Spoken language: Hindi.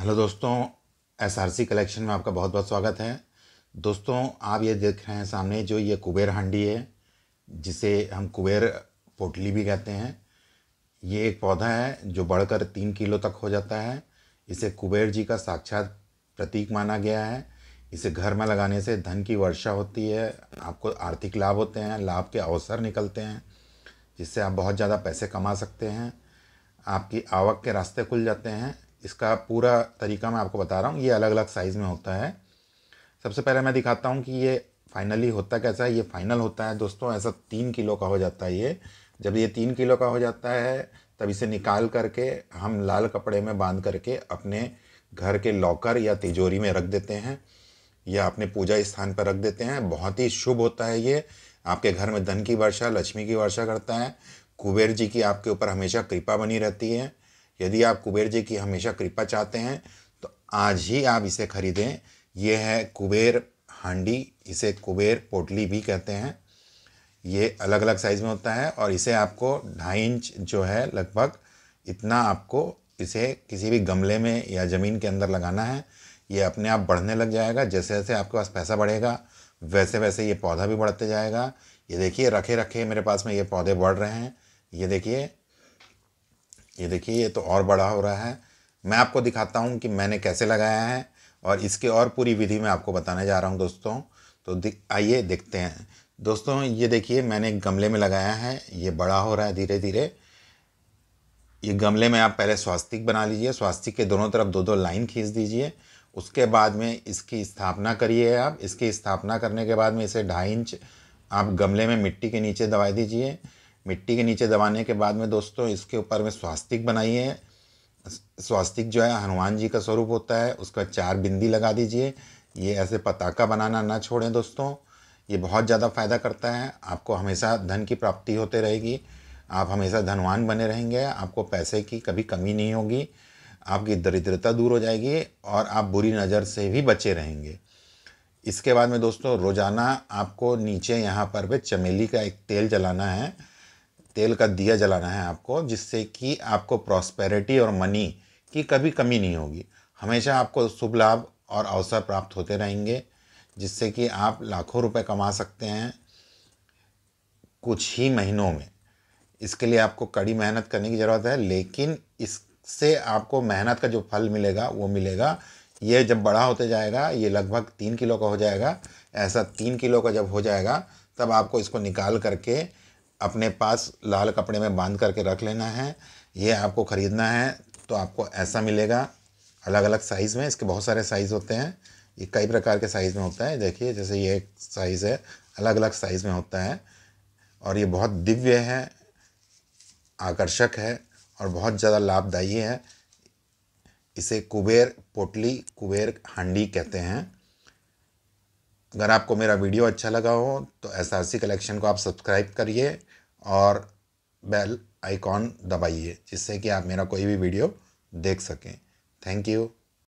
हेलो दोस्तों एस आर सी कलेक्शन में आपका बहुत बहुत स्वागत है दोस्तों आप ये देख रहे हैं सामने जो ये कुबेर हांडी है जिसे हम कुबेर पोटली भी कहते हैं ये एक पौधा है जो बढ़कर तीन किलो तक हो जाता है इसे कुबेर जी का साक्षात प्रतीक माना गया है इसे घर में लगाने से धन की वर्षा होती है आपको आर्थिक लाभ होते हैं लाभ के अवसर निकलते हैं जिससे आप बहुत ज़्यादा पैसे कमा सकते हैं आपकी आवक के रास्ते खुल जाते हैं इसका पूरा तरीका मैं आपको बता रहा हूँ ये अलग अलग साइज़ में होता है सबसे पहले मैं दिखाता हूँ कि ये फाइनली होता कैसा है ये फाइनल होता है दोस्तों ऐसा तीन किलो का हो जाता है ये जब ये तीन किलो का हो जाता है तब इसे निकाल करके हम लाल कपड़े में बांध करके अपने घर के लॉकर या तिजोरी में रख देते हैं या अपने पूजा स्थान पर रख देते हैं बहुत ही शुभ होता है ये आपके घर में धन की वर्षा लक्ष्मी की वर्षा करता है कुबेर जी की आपके ऊपर हमेशा कृपा बनी रहती है यदि आप कुबेर जी की हमेशा कृपा चाहते हैं तो आज ही आप इसे खरीदें ये है कुबेर हांडी इसे कुबेर पोटली भी कहते हैं ये अलग अलग साइज़ में होता है और इसे आपको ढाई इंच जो है लगभग इतना आपको इसे किसी भी गमले में या ज़मीन के अंदर लगाना है ये अपने आप बढ़ने लग जाएगा जैसे जैसे आपके पास पैसा बढ़ेगा वैसे वैसे ये पौधा भी बढ़ते जाएगा ये देखिए रखे रखे मेरे पास में ये पौधे बढ़ रहे हैं ये देखिए ये देखिए ये तो और बड़ा हो रहा है मैं आपको दिखाता हूँ कि मैंने कैसे लगाया है और इसके और पूरी विधि मैं आपको बताने जा रहा हूँ दोस्तों तो आइए देखते हैं दोस्तों ये देखिए मैंने एक गमले में लगाया है ये बड़ा हो रहा है धीरे धीरे ये गमले में आप पहले स्वास्तिक बना लीजिए स्वास्तिक के दोनों तरफ दो दो लाइन खींच दीजिए उसके बाद में इसकी स्थापना करिए आप इसकी स्थापना करने के बाद में इसे ढाई इंच आप गमले में मिट्टी के नीचे दबा दीजिए मिट्टी के नीचे दबाने के बाद में दोस्तों इसके ऊपर में स्वास्तिक बनाइए स्वास्तिक जो है हनुमान जी का स्वरूप होता है उसका चार बिंदी लगा दीजिए ये ऐसे पताका बनाना ना छोड़ें दोस्तों ये बहुत ज़्यादा फ़ायदा करता है आपको हमेशा धन की प्राप्ति होते रहेगी आप हमेशा धनवान बने रहेंगे आपको पैसे की कभी कमी नहीं होगी आपकी दरिद्रता दूर हो जाएगी और आप बुरी नज़र से भी बचे रहेंगे इसके बाद में दोस्तों रोज़ाना आपको नीचे यहाँ पर भी चमेली का एक तेल जलाना है तेल का दिया जलाना है आपको जिससे कि आपको प्रॉस्पेरिटी और मनी की कभी कमी नहीं होगी हमेशा आपको शुभ लाभ और अवसर प्राप्त होते रहेंगे जिससे कि आप लाखों रुपए कमा सकते हैं कुछ ही महीनों में इसके लिए आपको कड़ी मेहनत करने की ज़रूरत है लेकिन इससे आपको मेहनत का जो फल मिलेगा वो मिलेगा ये जब बड़ा होते जाएगा ये लगभग तीन किलो का हो जाएगा ऐसा तीन किलो का जब हो जाएगा तब आपको इसको निकाल करके अपने पास लाल कपड़े में बांध करके रख लेना है ये आपको ख़रीदना है तो आपको ऐसा मिलेगा अलग अलग साइज़ में इसके बहुत सारे साइज़ होते हैं ये कई प्रकार के साइज़ में होता है देखिए जैसे ये एक साइज़ है अलग अलग साइज़ में होता है और ये बहुत दिव्य है आकर्षक है और बहुत ज़्यादा लाभदायी है इसे कुबेर पोटली कुबेर हांडी कहते हैं अगर आपको मेरा वीडियो अच्छा लगा हो तो एस आर सी कलेक्शन को आप सब्सक्राइब करिए और बेल आइकॉन दबाइए जिससे कि आप मेरा कोई भी वीडियो देख सकें थैंक यू